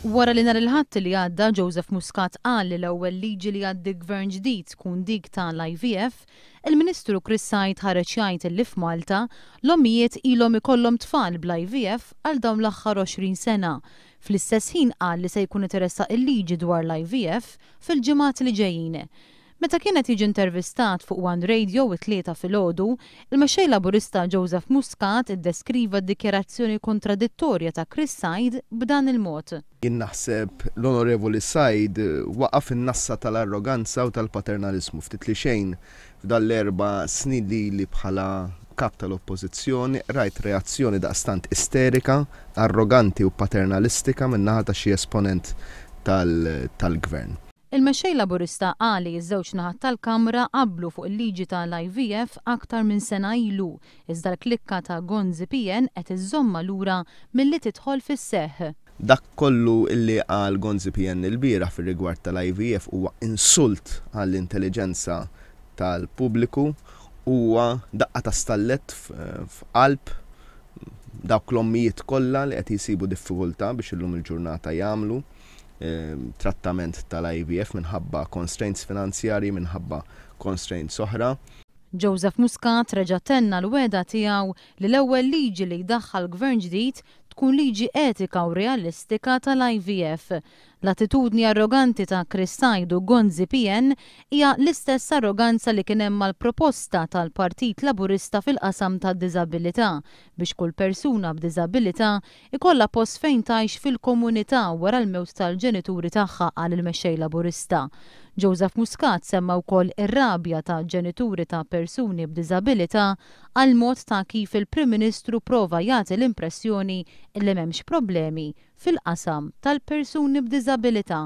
Wara li nar il-ħadd li għadda Joseph Muscat qal li l-ewwel liġi li għaddi gvern ġdid tkun dik tal-IVF, il-Ministru Chris Sajt ħareġ jgħid illi f'Malta l-omijiet ilhom ikollhom tfal bl-IVF għal dawn l-aħħar 20 sena. Fl-istess ħin qal li se jkun interessa il-liġi dwar l-IVF fil-ġimgħat li ġejjin. Meta kienet jiġi intervistat fuq One Radio u tlieta fil-ħodu, il-mexxej laburista Joseph Muscat iddeskriva d-dikjerazzjoni kontradittorja ta' Chris Said b'dan il-mod. Jien naħseb l-Onorevoli Said waqaf in-nassa tal-arroganza u tal-paternalizmu ftit li xejn f'dan l-erba' snin li li bħala kap tal-oppożizzjoni rajt reazzjoni daqstant isterika, arroganti u paternalistika minnaħa ta' xi esponent tal-gvern. Tal Il-mexxej laburista għali iż-żewġ naħat tal-Kamra qablu fuq il-liġi tal-IVF aktar minn sena ilu, iżda l-klikka ta' Gonzi Pien qed iżomma lura milli tidħol fis-seħ. Dak kollu illi għal Gonzi Pien il-bira fir rigward tal-IVF huwa insult għall-intelligenza tal-pubbliku huwa daqqa ta' stallet f'qalb dawk l-ommijiet kollha li qed jisibu diffikultà biex illum il-ġurnata jagħmlu Ehm, trattament tal ivf minħabba constraints finanzjari, minħabba constraints oħra. Joseph Muscat reġa tenna l-weda tiegħu li l-ewwel liġi li jdaħħal gvern ġdid tkun liġi etika u realistika tal-IVF L-attitudni arroganti ta' Kristajdu Gonzi PN hija l-istess arroganza li kien hemm mal-proposta tal-Partit Laburista fil-qasam tad-diżabilità biex kull persuna b'diżabilità ikolla post fejn tajx fil-komunità wara l-mewt tal-ġenituri tagħha għal il-mexxej Laburista. Joseph Muscat semma wkoll ir-rabja ta' ġenituri ta' persuni b'diżabilità għal mod ta' kif il-Prim Ministru prova jagħti l-impressjoni li m'hemmx problemi fil-qasam tal-persuni b'diżabilità.